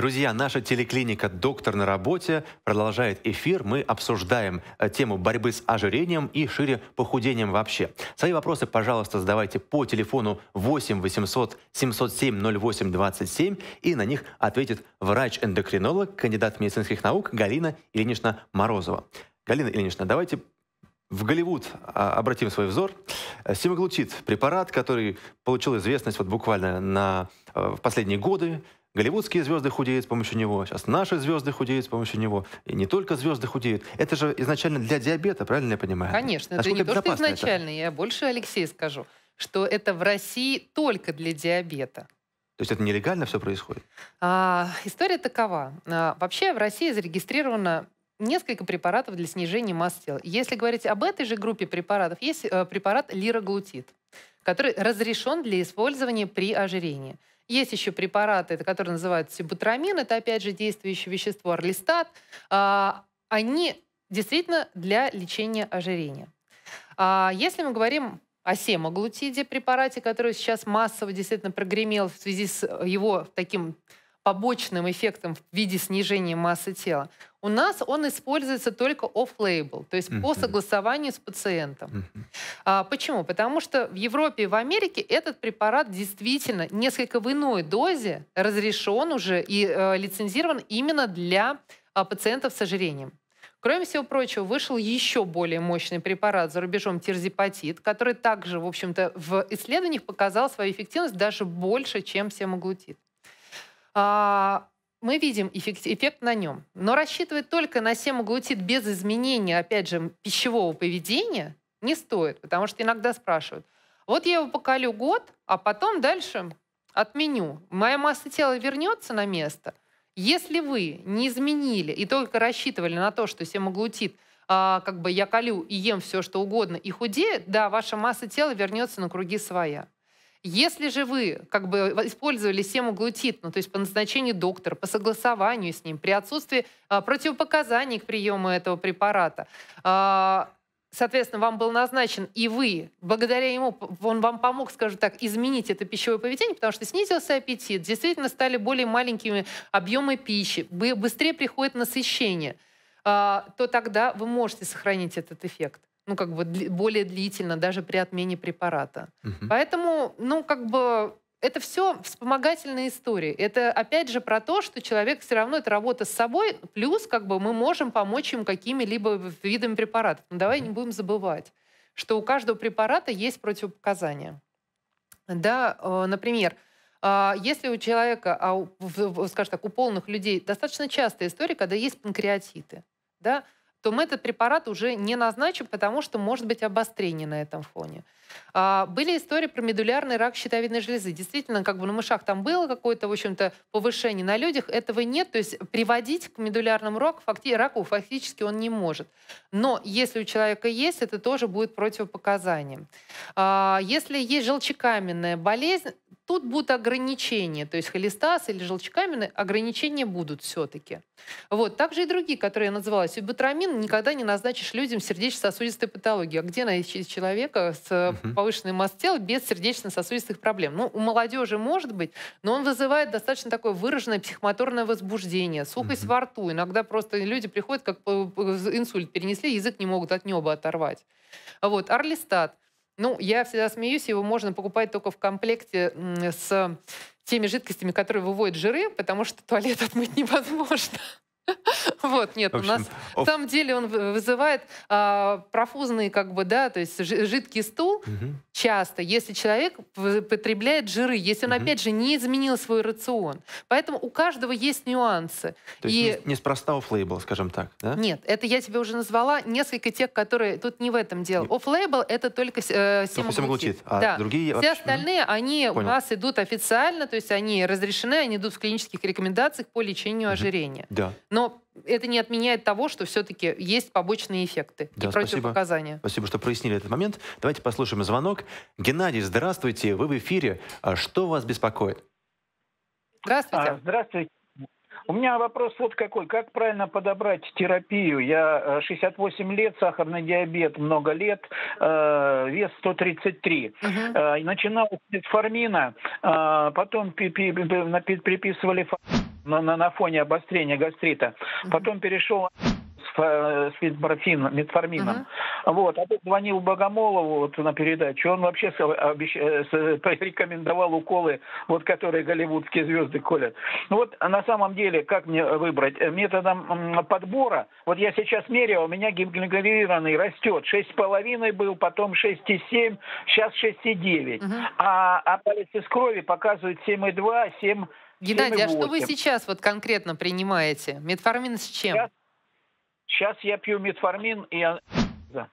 Друзья, наша телеклиника «Доктор на работе» продолжает эфир. Мы обсуждаем э, тему борьбы с ожирением и шире похудением вообще. Свои вопросы, пожалуйста, задавайте по телефону 8 800 707 08 27, и на них ответит врач-эндокринолог, кандидат медицинских наук Галина Ильинична Морозова. Галина Ильинична, давайте в Голливуд а, обратим свой взор. Симаглутид – препарат, который получил известность вот буквально на, э, в последние годы – Голливудские звезды худеют с помощью него, сейчас наши звезды худеют с помощью него. И не только звезды худеют. Это же изначально для диабета, правильно я понимаю? Конечно, это не то, что изначально. Это? Я больше, Алексей, скажу, что это в России только для диабета. То есть это нелегально все происходит? А, история такова. А, вообще в России зарегистрировано несколько препаратов для снижения массы тела. Если говорить об этой же группе препаратов, есть э, препарат лироглутид, который разрешен для использования при ожирении. Есть еще препараты, которые называются бутрамин, это опять же действующее вещество орлистат. А, они действительно для лечения ожирения. А, если мы говорим о семаглутиде, препарате, который сейчас массово действительно прогремел в связи с его таким побочным эффектом в виде снижения массы тела. У нас он используется только оф-лейбл, то есть mm-hmm. по согласованию с пациентом. Mm-hmm. А, почему? Потому что в Европе и в Америке этот препарат действительно несколько в иной дозе разрешен уже и э, лицензирован именно для э, пациентов с ожирением. Кроме всего прочего, вышел еще более мощный препарат за рубежом терзипатит, который также, в общем-то, в исследованиях показал свою эффективность даже больше, чем семаглутид. А, мы видим эффект, эффект на нем. Но рассчитывать только на семаглутид без изменения, опять же, пищевого поведения не стоит, потому что иногда спрашивают, вот я его поколю год, а потом дальше отменю. Моя масса тела вернется на место. Если вы не изменили и только рассчитывали на то, что семаглутид а, как бы я колю и ем все, что угодно, и худею, да, ваша масса тела вернется на круги своя. Если же вы как бы использовали семаглутид, ну, то есть по назначению доктора, по согласованию с ним, при отсутствии а, противопоказаний к приему этого препарата, а, соответственно, вам был назначен, и вы, благодаря ему, он вам помог, скажем так, изменить это пищевое поведение, потому что снизился аппетит, действительно стали более маленькими объемы пищи, быстрее приходит насыщение, а, то тогда вы можете сохранить этот эффект ну, как бы дли- более длительно, даже при отмене препарата. Угу. Поэтому, ну, как бы это все вспомогательные истории. Это опять же про то, что человек все равно это работа с собой, плюс как бы мы можем помочь им какими-либо видами препаратов. Но ну, давай не будем забывать, что у каждого препарата есть противопоказания. Да, э, например, а, если у человека, а, скажем так, у полных людей достаточно частая история, когда есть панкреатиты, да, то мы этот препарат уже не назначим, потому что может быть обострение на этом фоне. А, были истории про медулярный рак щитовидной железы. Действительно, как бы на мышах там было какое-то, в общем-то, повышение. На людях этого нет. То есть приводить к медулярному раку, факти раку фактически он не может. Но если у человека есть, это тоже будет противопоказанием. А, если есть желчекаменная болезнь, тут будут ограничения, то есть холестаз или желчекаменные ограничения будут все-таки. Вот. Также и другие, которые я называла, сюбутрамин никогда не назначишь людям сердечно-сосудистой патологии. А где найти человека с повышенным э, повышенной массой тела без сердечно-сосудистых проблем? Ну, у молодежи может быть, но он вызывает достаточно такое выраженное психомоторное возбуждение, сухость угу. во рту. Иногда просто люди приходят, как э, э, инсульт перенесли, язык не могут от неба оторвать. Вот, Орлистат. Ну, я всегда смеюсь, его можно покупать только в комплекте с теми жидкостями, которые выводят жиры, потому что туалет отмыть невозможно. Вот, нет, у нас на самом деле он вызывает а, профузный, как бы, да, то есть жидкий стул часто, если человек потребляет жиры, если он, опять же, не изменил свой рацион. Поэтому у каждого есть нюансы. То и... есть неспроста не оффлейбл, скажем так, да? Нет, это я тебе уже назвала несколько тех, которые тут не в этом дело. Оффлейбл — это только э, а да. Все остальные, они у нас идут официально, то есть они разрешены, они идут в клинических рекомендациях по лечению ожирения. Да. Но это не отменяет того, что все-таки есть побочные эффекты да, и противопоказания. Спасибо. спасибо, что прояснили этот момент. Давайте послушаем звонок. Геннадий, здравствуйте, вы в эфире. А Что вас беспокоит? Здравствуйте. А, здравствуйте. У меня вопрос вот какой. Как правильно подобрать терапию? Я 68 лет, сахарный диабет много лет, э, вес 133. Угу. Э, начинал с фармина, э, потом пи- пи- пи- приписывали... Фа- на, на, на фоне обострения гастрита. Потом перешел с э, метформином. метформином. Uh-huh. Вот. А тут звонил Богомолову вот, на передачу, он вообще обещ... Э, э, рекомендовал уколы, вот, которые голливудские звезды колят. Ну вот а на самом деле, как мне выбрать? Методом подбора, вот я сейчас меряю, у меня гемоглобинированный растет, 6,5 был, потом 6,7, сейчас 6,9. Uh-huh. А анализ из крови показывает 7,2, 7 Геннадий, а что вы сейчас вот конкретно принимаете? Метформин с чем? Сейчас, сейчас я пью метформин и да.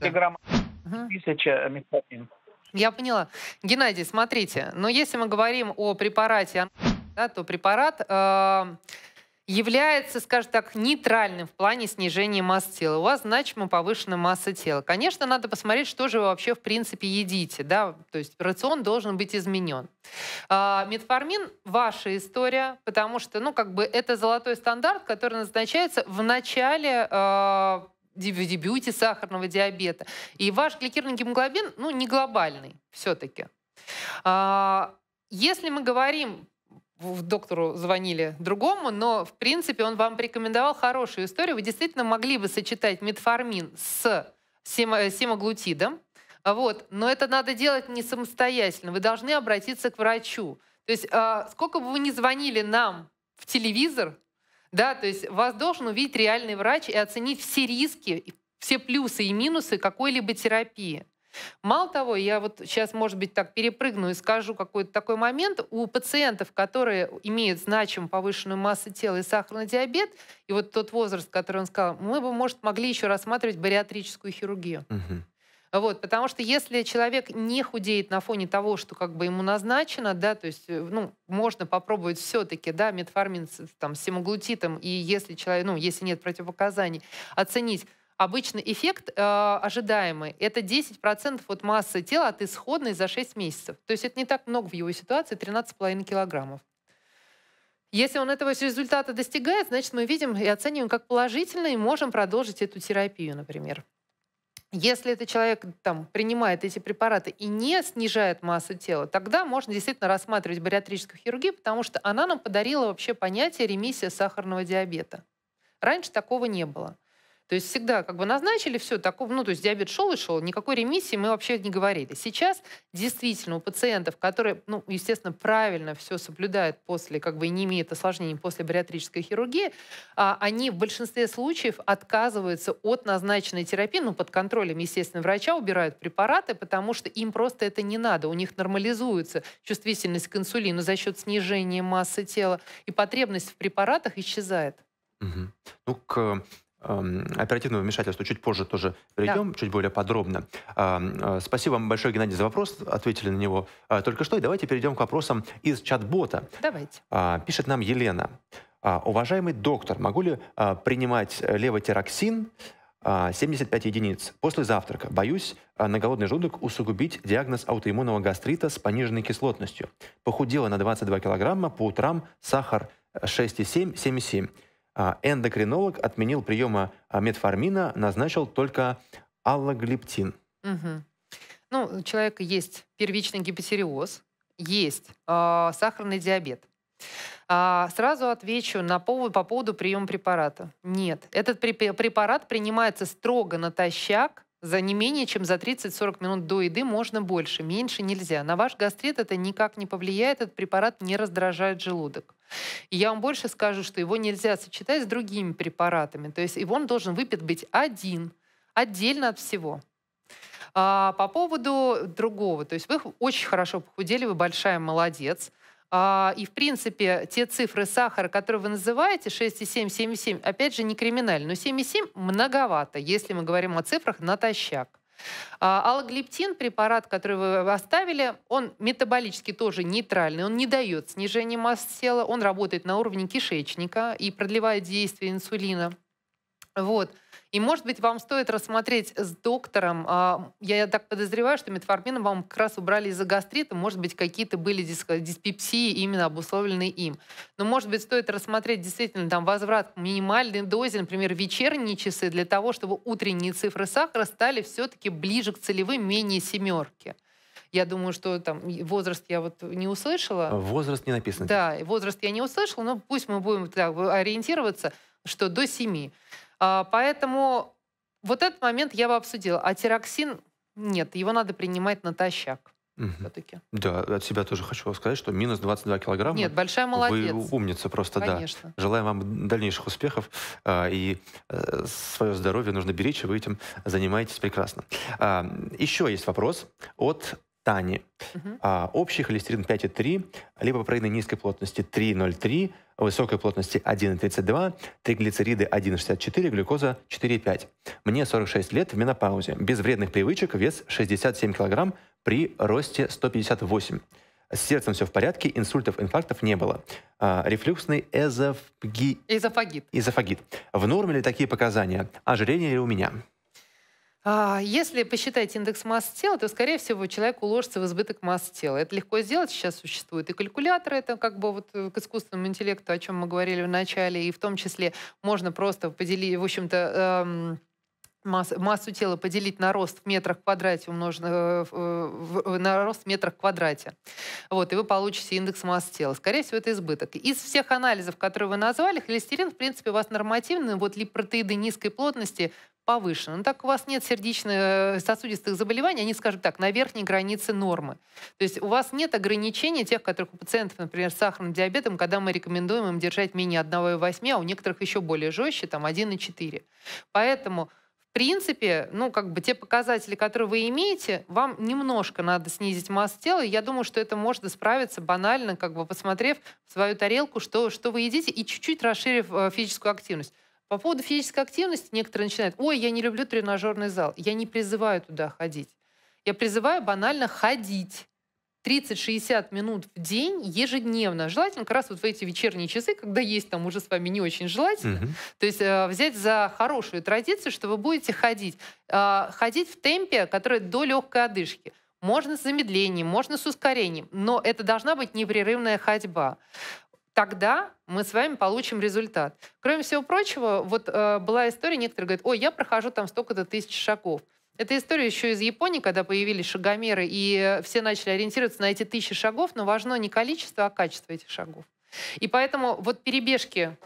грамм угу. метформин. Я поняла. Геннадий, смотрите, но если мы говорим о препарате, да, то препарат э, является, скажем так, нейтральным в плане снижения массы тела. У вас значимо повышена масса тела. Конечно, надо посмотреть, что же вы вообще в принципе едите. Да? То есть рацион должен быть изменен. А, метформин – ваша история, потому что ну, как бы это золотой стандарт, который назначается в начале а, в дебюте сахарного диабета. И ваш гликирный гемоглобин ну, не глобальный все-таки. А, если мы говорим в доктору звонили другому, но, в принципе, он вам порекомендовал хорошую историю. Вы действительно могли бы сочетать метформин с семаглутидом, э, а вот. но это надо делать не самостоятельно. Вы должны обратиться к врачу. То есть а, сколько бы вы ни звонили нам в телевизор, да, то есть вас должен увидеть реальный врач и оценить все риски, все плюсы и минусы какой-либо терапии. Мало того, я вот сейчас, может быть, так перепрыгну и скажу какой-то такой момент. У пациентов, которые имеют значимо повышенную массу тела и сахарный диабет, и вот тот возраст, который он сказал, мы бы, может, могли еще рассматривать бариатрическую хирургию. Угу. Вот, потому что если человек не худеет на фоне того, что как бы ему назначено, да, то есть, э, ну, можно попробовать все-таки, да, метформин с там, с семаглутитом, и если человек, ну, если нет противопоказаний, оценить, Обычно эффект э, ожидаемый — это 10% от массы тела от исходной за 6 месяцев. То есть это не так много в его ситуации, 13,5 килограммов. Если он этого результата достигает, значит, мы видим и оцениваем как положительно и можем продолжить эту терапию, например. Если этот человек там, принимает эти препараты и не снижает массу тела, тогда можно действительно рассматривать бариатрическую хирургию, потому что она нам подарила вообще понятие ремиссия сахарного диабета. Раньше такого не было. То есть всегда как бы назначили все, такого, ну, то есть диабет шел и шел, никакой ремиссии мы вообще не говорили. Сейчас действительно у пациентов, которые, ну, естественно, правильно все соблюдают после, как бы не имеют осложнений после бариатрической хирургии, а, они в большинстве случаев отказываются от назначенной терапии, ну, под контролем, естественно, врача, убирают препараты, потому что им просто это не надо. У них нормализуется чувствительность к инсулину за счет снижения массы тела, и потребность в препаратах исчезает. Угу. Ну, к Эм, оперативного вмешательства чуть позже тоже перейдем, да. чуть более подробно. Эм, э, спасибо вам большое, Геннадий, за вопрос. Ответили на него э, только что. И давайте перейдем к вопросам из чат-бота. Давайте. А, пишет нам Елена. А, Уважаемый доктор, могу ли а, принимать левотероксин 75 единиц после завтрака? Боюсь на голодный желудок усугубить диагноз аутоиммунного гастрита с пониженной кислотностью. Похудела на 22 килограмма, по утрам сахар 6,7, 7,7. А, эндокринолог отменил приема а, метформина, назначил только аллоглиптин. Угу. Ну, у человека есть первичный гипотереоз, есть э, сахарный диабет. А, сразу отвечу на повод, по поводу приема препарата. Нет, этот препарат принимается строго натощак, за не менее чем за 30-40 минут до еды можно больше, меньше нельзя. На ваш гастрит это никак не повлияет, этот препарат не раздражает желудок. И я вам больше скажу, что его нельзя сочетать с другими препаратами. То есть его он должен выпить быть один, отдельно от всего. А, по поводу другого. То есть вы очень хорошо похудели, вы большая молодец. А, и, в принципе, те цифры сахара, которые вы называете, 6,7, 7,7, опять же, не криминально. Но 7,7 многовато, если мы говорим о цифрах натощак. А, Алоглиптин, препарат, который вы оставили, он метаболически тоже нейтральный, он не дает снижения массы тела, он работает на уровне кишечника и продлевает действие инсулина. Вот. И, может быть, вам стоит рассмотреть с доктором, а, я так подозреваю, что метформином вам как раз убрали из-за гастрита, может быть, какие-то были диспепсии именно обусловленные им. Но, может быть, стоит рассмотреть действительно там возврат к минимальной дозе, например, вечерние часы, для того, чтобы утренние цифры сахара стали все-таки ближе к целевым, менее семерки. Я думаю, что там возраст я вот не услышала. Возраст не написан. Да, возраст я не услышала, но пусть мы будем так ориентироваться, что до семи. А, поэтому вот этот момент я бы обсудила. А тироксин нет, его надо принимать натощак. Угу. Все-таки. Да, от себя тоже хочу сказать, что минус 22 килограмма. Нет, большая молодец. Вы умница просто, Конечно. да. Желаю вам дальнейших успехов. А, и э, свое здоровье нужно беречь, и вы этим занимаетесь прекрасно. А, Еще есть вопрос от стане. Угу. А, общий холестерин 5,3, липопротеины низкой плотности 3,03, высокой плотности 1,32, триглицериды 1,64, глюкоза 4,5. Мне 46 лет в менопаузе. Без вредных привычек вес 67 кг при росте 158. С сердцем все в порядке, инсультов, инфарктов не было. А, рефлюксный эзофги... эзофагит. Эзофагит. В норме ли такие показания? Ожирение ли у меня? А, если посчитать индекс массы тела, то, скорее всего, человек уложится в избыток массы тела. Это легко сделать, сейчас существуют и калькуляторы, это как бы вот э, к искусственному интеллекту, о чем мы говорили в начале, и в том числе можно просто поделить, в общем-то, эм, масс, массу тела поделить на рост в метрах квадрате умножено э, э на рост в метрах квадрате. Вот, и вы получите индекс массы тела. Скорее всего, это избыток. Из всех анализов, которые вы назвали, холестерин, в принципе, у вас нормативный. Вот липротеиды низкой плотности повышен. Но ну, так у вас нет сердечных э, сосудистых заболеваний, они, скажем так, на верхней границе нормы. То есть у вас нет ограничений тех, которых у пациентов, например, с сахарным диабетом, когда мы рекомендуем им держать менее 1,8, а у некоторых еще более жестче, там 1,4. Поэтому принципе, ну, как бы те показатели, которые вы имеете, вам немножко надо снизить массу тела. И я думаю, что это можно справиться банально, как бы посмотрев в свою тарелку, что, что вы едите, и чуть-чуть расширив э, физическую активность. По поводу физической активности некоторые начинают, ой, я не люблю тренажерный зал. Я не призываю туда ходить. Я призываю банально ходить 30-60 минут в день ежедневно. Желательно как раз вот в эти вечерние часы, когда есть там уже с вами не очень желательно. Угу. То есть э, взять за хорошую традицию, что вы будете ходить. Э, ходить в темпе, который до легкой одышки. Можно с замедлением, можно с ускорением, но это должна быть непрерывная ходьба тогда мы с вами получим результат. Кроме всего прочего, вот э, была история, некоторые говорят, ой, я прохожу там столько-то тысяч шагов. Эта история еще из Японии, когда появились шагомеры, и э, все начали ориентироваться на эти тысячи шагов, но важно не количество, а качество этих шагов. И поэтому вот перебежки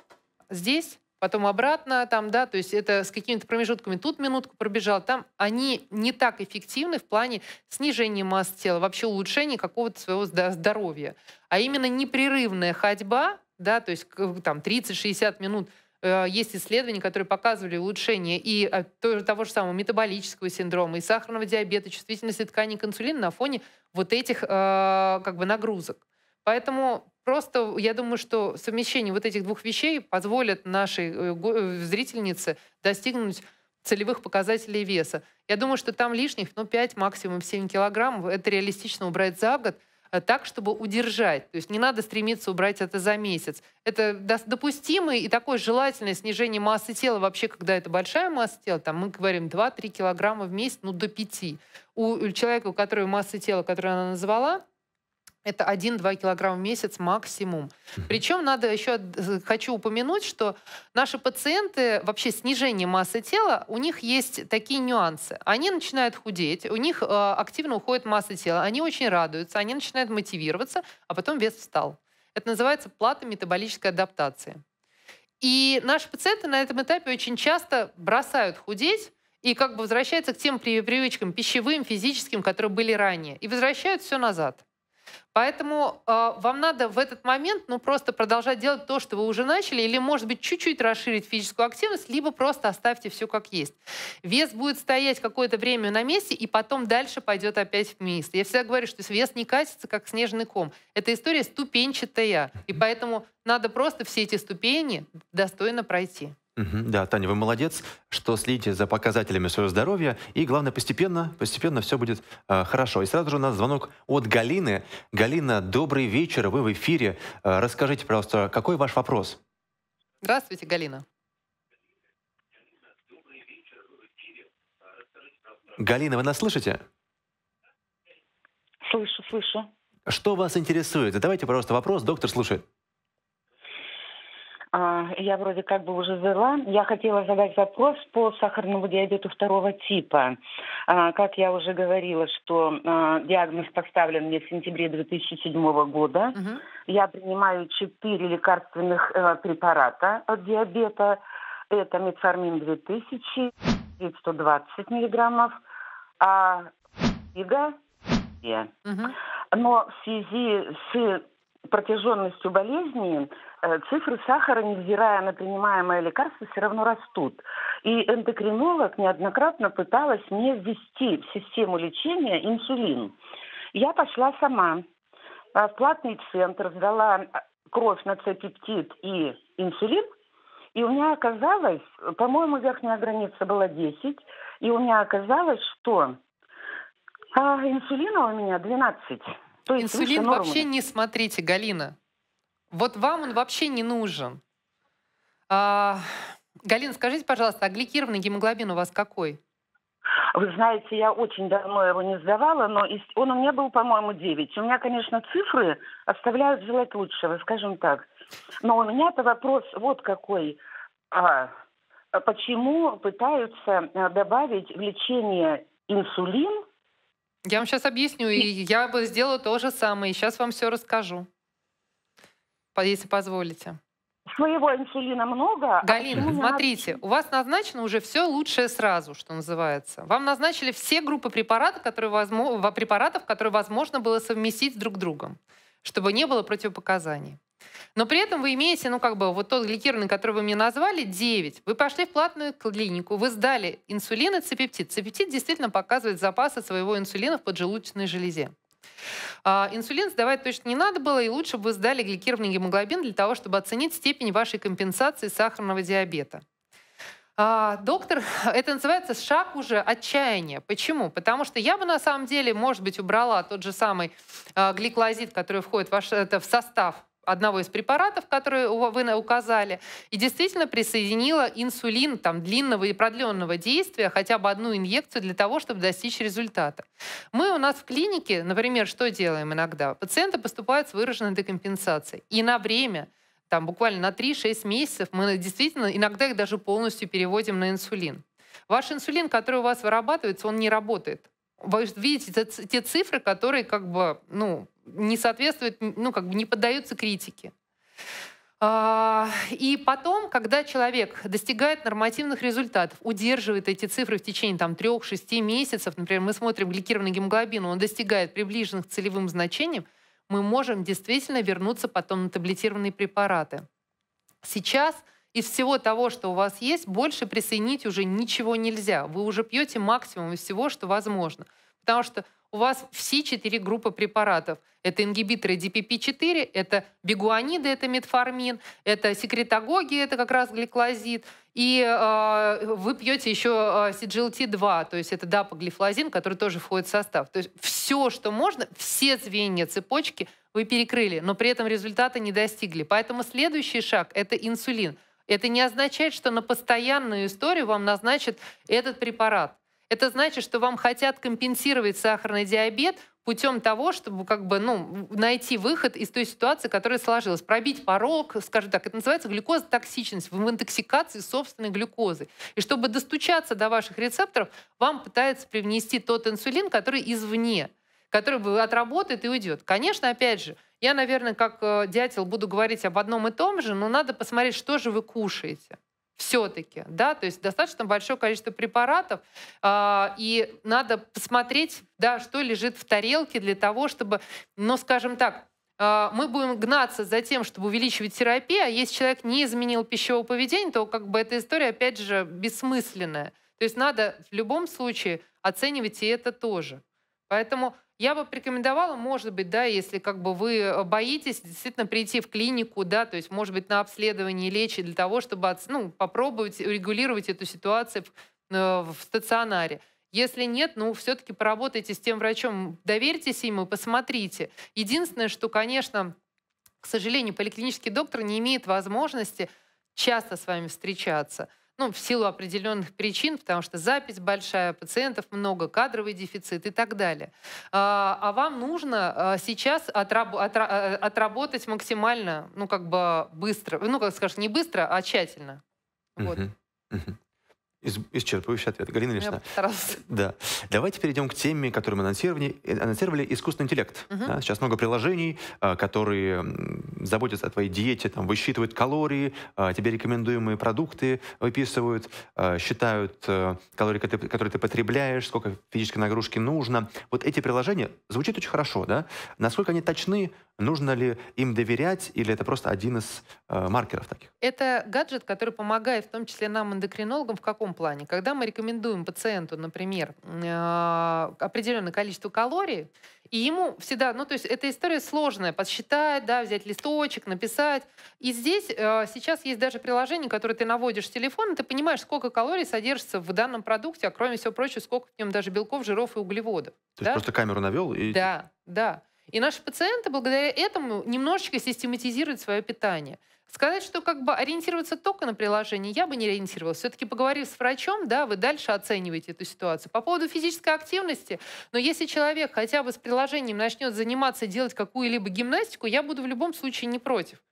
здесь, потом обратно там, да, то есть это с какими-то промежутками. Тут минутку пробежал, там они не так эффективны в плане снижения массы тела, вообще улучшения какого-то своего здоровья. А именно непрерывная ходьба, да, то есть там 30-60 минут – Э, есть исследования, которые показывали улучшение и э, того же самого метаболического синдрома, и сахарного диабета, чувствительности тканей к инсулину на фоне вот этих э, как бы нагрузок. Поэтому просто я думаю, что совмещение вот этих двух вещей позволит нашей зрительнице достигнуть целевых показателей веса. Я думаю, что там лишних, ну, 5, максимум 7 килограммов. Это реалистично убрать за год – Э, так, чтобы удержать. То есть не надо стремиться убрать это за месяц. Это допустимое и такое желательное снижение массы тела. Вообще, когда это большая масса тела, там мы говорим 2-3 килограмма в месяц, ну до 5. У человека, у которого масса тела, которую она назвала, это 1-2 килограмма в месяц максимум. Причем надо еще, хочу упомянуть, что наши пациенты, вообще снижение массы тела, у них есть такие нюансы. Они начинают худеть, у них э, активно уходит масса тела, они очень радуются, они начинают мотивироваться, а потом вес встал. Это называется плата метаболической адаптации. И наши пациенты на этом этапе очень часто бросают худеть, и как бы возвращаются к тем привычкам пищевым, физическим, которые были ранее, и возвращают все назад. Поэтому э, вам надо в этот момент ну, просто продолжать делать то, что вы уже начали, или, может быть, чуть-чуть расширить физическую активность, либо просто оставьте все как есть. Вес будет стоять какое-то время на месте, и потом дальше пойдет опять вниз. Я всегда говорю, что вес не катится, как снежный ком. Эта история ступенчатая, и поэтому надо просто все эти ступени достойно пройти да, Таня, вы молодец, что следите за показателями своего здоровья, и главное, постепенно, постепенно все будет э, хорошо. И сразу же у нас звонок от Галины. Галина, добрый вечер, вы в эфире. Э, расскажите, пожалуйста, какой ваш вопрос? Здравствуйте, Галина. Галина, вы нас слышите? Слышу, слышу. Что вас интересует? Давайте, пожалуйста, вопрос, доктор слушает. А, я вроде как бы уже задала. Я хотела задать вопрос по сахарному диабету второго типа. А, как я уже говорила, что а, диагноз поставлен мне в сентябре 2007 года. Угу. Я принимаю четыре лекарственных э, препарата от диабета. Это метформин 2000, 120 миллиграммов, а ига. Угу. Но в связи с протяженностью болезни э, цифры сахара, невзирая на принимаемое лекарство, все равно растут. И эндокринолог неоднократно пыталась не ввести в систему лечения инсулин. Я пошла сама в платный центр, сдала э, кровь на цепептид и инсулин, и у меня оказалось, по-моему, верхняя граница была 10, и у меня оказалось, что а, инсулина у меня 12. То есть Инсулин вообще не смотрите, Галина. Вот вам он вообще не нужен. А, Галина, скажите, пожалуйста, а гликированный гемоглобин у вас какой? Вы знаете, я очень давно его не сдавала, но он у меня был, по-моему, 9. У меня, конечно, цифры оставляют желать лучшего, скажем так. Но у меня-то вопрос вот какой. А, а почему пытаются э, добавить в лечение инсулин я вам сейчас объясню, и я бы сделала то же самое. И сейчас вам все расскажу, если позволите. Своего инсулина много. А Галина, а смотрите, у вас назначено уже все лучшее сразу, что называется. Вам назначили все группы препаратов, которые возможно, препаратов, которые возможно было совместить друг с другом, чтобы не было противопоказаний. Но при этом вы имеете, ну, как бы, вот тот гликированный, который вы мне назвали, 9. Вы пошли в платную клинику, вы сдали инсулин и цепептид. Цепептид действительно показывает запасы своего инсулина в поджелудочной железе. А, инсулин сдавать точно не надо было, и лучше бы вы сдали гликированный гемоглобин для того, чтобы оценить степень вашей компенсации сахарного диабета. А, доктор, это называется шаг уже отчаяния. Почему? Потому что я бы на самом деле, может быть, убрала тот же самый а, гликлозид, который входит в, ваш, это, в состав одного из препаратов, которые вы указали, и действительно присоединила инсулин там, длинного и продленного действия, хотя бы одну инъекцию для того, чтобы достичь результата. Мы у нас в клинике, например, что делаем иногда? Пациенты поступают с выраженной декомпенсацией. И на время там буквально на 3-6 месяцев мы действительно иногда их даже полностью переводим на инсулин. Ваш инсулин, который у вас вырабатывается, он не работает. Вы видите те, те цифры, которые как бы, ну, не соответствуют, ну, как бы не поддаются критике. А, и потом, когда человек достигает нормативных результатов, удерживает эти цифры в течение там, 3-6 месяцев, например, мы смотрим гликированный гемоглобин, он достигает приближенных целевым значениям, мы можем действительно вернуться потом на таблетированные препараты. Сейчас из всего того, что у вас есть, больше присоединить уже ничего нельзя. Вы уже пьете максимум из всего, что возможно. Потому что у вас все четыре группы препаратов. Это ингибиторы DPP-4, это бигуаниды, это метформин, это секретагоги, это как раз гликлозид. И э, вы пьете еще CGLT-2, а, то есть это дапоглифлозин, который тоже входит в состав. То есть все, что можно, все звенья цепочки вы перекрыли, но при этом результата не достигли. Поэтому следующий шаг – это инсулин – это не означает, что на постоянную историю вам назначат этот препарат. Это значит, что вам хотят компенсировать сахарный диабет путем того, чтобы как бы, ну, найти выход из той ситуации, которая сложилась. Пробить порог, скажем так, это называется глюкозотоксичность, в интоксикации собственной глюкозы. И чтобы достучаться до ваших рецепторов, вам пытаются привнести тот инсулин, который извне, который отработает и уйдет. Конечно, опять же, я, наверное, как э, дятел буду говорить об одном и том же, но надо посмотреть, что же вы кушаете все-таки, да, то есть достаточно большое количество препаратов, э, и надо посмотреть, да, что лежит в тарелке для того, чтобы, ну, скажем так, э, мы будем гнаться за тем, чтобы увеличивать терапию, а если человек не изменил пищевого поведения, то как бы эта история, опять же, бессмысленная. То есть надо в любом случае оценивать и это тоже. Поэтому я бы рекомендовала, может быть, да, если как бы вы э, боитесь, действительно прийти в клинику, да, то есть, может быть, на обследование лечи для того, чтобы ну, попробовать регулировать эту ситуацию в, э, в стационаре. Если нет, ну, все-таки поработайте с тем врачом, доверьтесь ему, посмотрите. Единственное, что, конечно, к сожалению, поликлинический доктор не имеет возможности часто с вами встречаться – ну, в силу определенных причин, потому что запись большая, пациентов много, кадровый дефицит и так далее. А, а вам нужно а, сейчас отраб э, отработать максимально, ну, как бы быстро, ну, как скажешь, не быстро, а тщательно. Вот. Uh -huh. Uh -huh. Исчерпывающий ответ. Галина Ильична. Да. Давайте перейдем к теме, которую мы анонсировали, э, анонсировали искусственный интеллект. Угу. Да, сейчас много приложений, э, которые заботятся о твоей диете, там, высчитывают калории, э, тебе рекомендуемые продукты выписывают, считают калории, которые ты потребляешь, сколько физической нагрузки нужно. Вот эти приложения звучит очень хорошо, да? Насколько они точны, Нужно ли им доверять или это просто один из э, маркеров таких? Это гаджет, который помогает в том числе нам, эндокринологам, в каком плане? Когда мы рекомендуем пациенту, например, э, определенное количество калорий, и ему всегда, ну то есть эта история сложная, подсчитать, да, взять листочек, написать. И здесь э, сейчас есть даже приложение, которое ты наводишь в телефон, и ты понимаешь, сколько калорий содержится в данном продукте, а кроме всего прочего, сколько в нем даже белков, жиров и углеводов. То да? есть просто камеру навел и... Да, да. И наши пациенты благодаря этому немножечко систематизируют свое питание. Сказать, что как бы ориентироваться только на приложение, я бы не ориентировалась. Все-таки поговорив с врачом, да, вы дальше оцениваете эту ситуацию. По поводу физической активности, но если человек хотя бы с приложением начнет заниматься, делать какую-либо гимнастику, я буду в любом случае не против.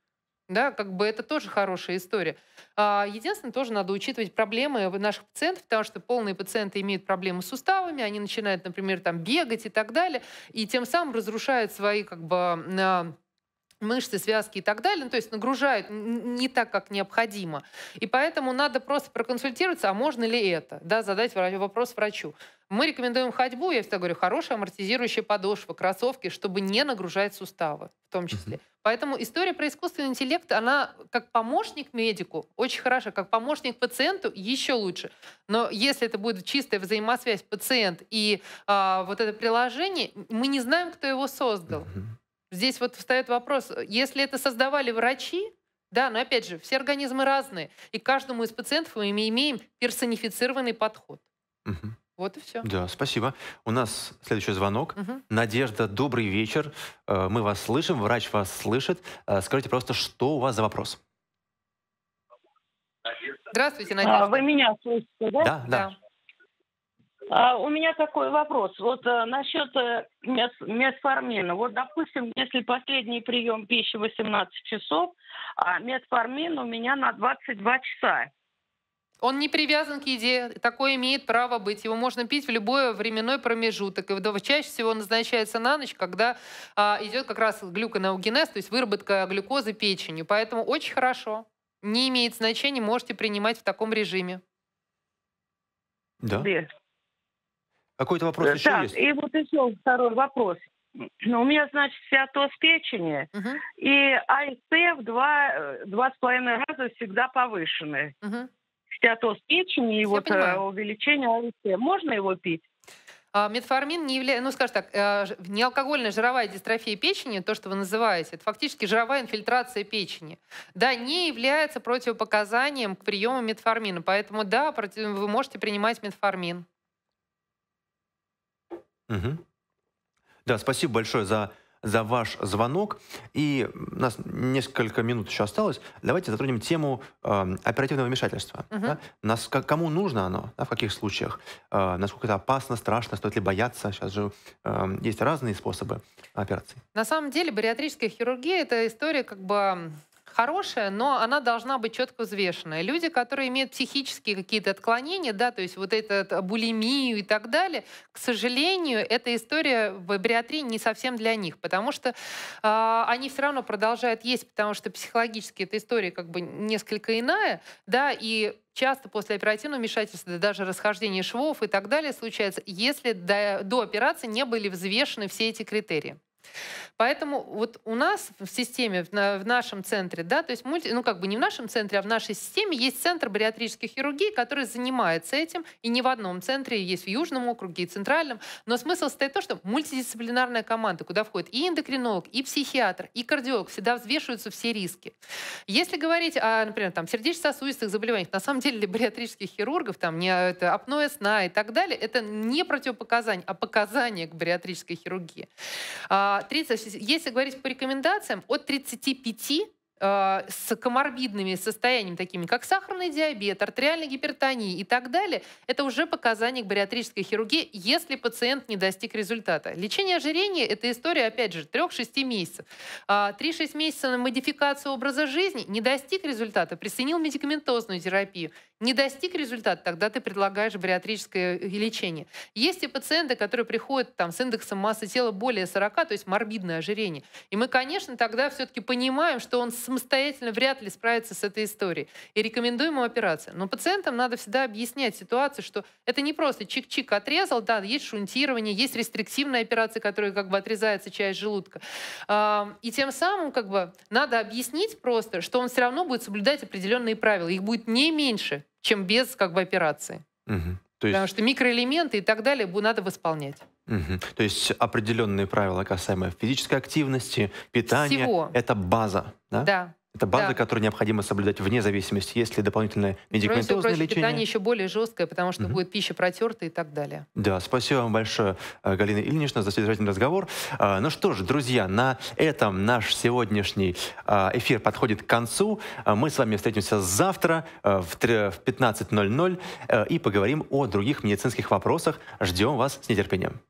Да, как бы это тоже хорошая история. А, единственное, тоже надо учитывать проблемы наших пациентов, потому что полные пациенты имеют проблемы с суставами, они начинают, например, там бегать и так далее, и тем самым разрушают свои как бы а, мышцы, связки и так далее, ну, то есть нагружают не так, как необходимо. И поэтому надо просто проконсультироваться, а можно ли это, да, задать вопрос врачу. Мы рекомендуем ходьбу, я всегда говорю, хорошая амортизирующая подошва, кроссовки, чтобы не нагружать суставы в том числе. Uh-huh. Поэтому история про искусственный интеллект, она как помощник медику очень хороша, как помощник пациенту еще лучше. Но если это будет чистая взаимосвязь пациент и а, вот это приложение, мы не знаем, кто его создал. Uh-huh. Здесь вот встает вопрос, э, если это создавали врачи, да, но опять же, все организмы разные, и каждому из пациентов мы имеем персонифицированный подход. Угу. Вот и все. Да, спасибо. У нас следующий звонок. Угу. Надежда, добрый вечер. Э, мы вас слышим, врач вас слышит. Э, скажите просто, что у вас за вопрос? Здравствуйте, а, Надежда. А, вы меня слышите, да? Да, да. да. А, у меня такой вопрос. Вот э, насчет э, метформина. Вот, допустим, если последний прием пищи 18 часов, а метформин у меня на 22 часа. Он не привязан к еде, такое имеет право быть. Его можно пить в любой временной промежуток. И чаще всего он назначается на ночь, когда а, идет как раз глюконеогенез, то есть выработка глюкозы печенью. Поэтому очень хорошо. Не имеет значения, можете принимать в таком режиме. Да. Какой-то вопрос э, еще так, есть? И вот еще второй вопрос. Ну, у меня, значит, фиатоз печени, uh и АСТ в два, э, два с половиной раза всегда повышены. uh Фиатоз печени и Я вот э, понимаю. увеличение АСТ. Можно его пить? А, метформин не является, ну скажем так, неалкогольная жировая дистрофия печени, то, что вы называете, это фактически жировая инфильтрация печени. Да, не является противопоказанием к приему метформина, поэтому да, вы можете принимать метформин. Угу. Да, спасибо большое за за ваш звонок. И у нас несколько минут еще осталось. Давайте затронем тему э, оперативного вмешательства. Угу. Да? Нас, к, кому нужно оно, да, в каких случаях, э, насколько это опасно, страшно, стоит ли бояться. Сейчас же э, есть разные способы операций. На самом деле бариатрическая хирургия – это история как бы хорошая, но она должна быть четко взвешенная. Люди, которые имеют психические какие-то отклонения, да, то есть вот эту э, булимию и так далее, к сожалению, эта история в бариатрии не совсем для них, потому что э, они все равно продолжают есть, потому что психологически эта история как бы несколько иная, да, и часто после оперативного вмешательства, даже расхождение швов и так далее случается, если до, до операции не были взвешены все эти критерии. Поэтому вот у нас в системе, в нашем центре, да, то есть, мульти, ну как бы не в нашем центре, а в нашей системе есть центр бариатрической хирургии, который занимается этим, и не в одном центре, есть в Южном округе, и Центральном, но смысл состоит в том, что мультидисциплинарная команда, куда входит и эндокринолог, и психиатр, и кардиолог, всегда взвешиваются все риски. Если говорить о, например, там, сердечно-сосудистых заболеваниях, на самом деле для бариатрических хирургов, там, не, это апноэ сна и так далее, это не противопоказание, а показание к бариатрической хирургии. А, 30, а, если говорить по рекомендациям, от 35 а, с коморбидными состояниями, такими как сахарный диабет, артериальная гипертония и так далее, это уже показания к бариатрической хирургии, если пациент не достиг результата. Лечение ожирения – это история, опять же, 3-6 месяцев. 3-6 а, месяцев на модификацию образа жизни, не достиг результата, присоединил медикаментозную терапию не достиг результата, тогда ты предлагаешь бариатрическое лечение. Есть и пациенты, которые приходят там, с индексом массы тела более 40, то есть морбидное ожирение. И мы, конечно, тогда все-таки понимаем, что он самостоятельно вряд ли справится с этой историей. И рекомендуем ему операцию. Но пациентам надо всегда объяснять ситуацию, что это не просто чик-чик отрезал, да, есть шунтирование, есть рестриктивная операция, которая как бы отрезается часть желудка. А, и тем самым как бы надо объяснить просто, что он все равно будет соблюдать определенные правила. Их будет не меньше, чем без как бы операции. Угу. То есть... Потому что микроэлементы и так далее надо восполнять. Угу. То есть определенные правила касаемо физической активности, питания. Всего. Это база, да? Да, это база, да. которую необходимо соблюдать вне зависимости, есть ли дополнительное медикаментозное прочее, лечение. Питание еще более жесткое, потому что угу. будет пища протерта и так далее. Да, спасибо вам большое, э, Галина Ильинична, за содержательный разговор. А, ну что ж, друзья, на этом наш сегодняшний а, эфир подходит к концу. А, мы с вами встретимся завтра э, в 15.00 э, и поговорим о других медицинских вопросах. Ждем вас с нетерпением.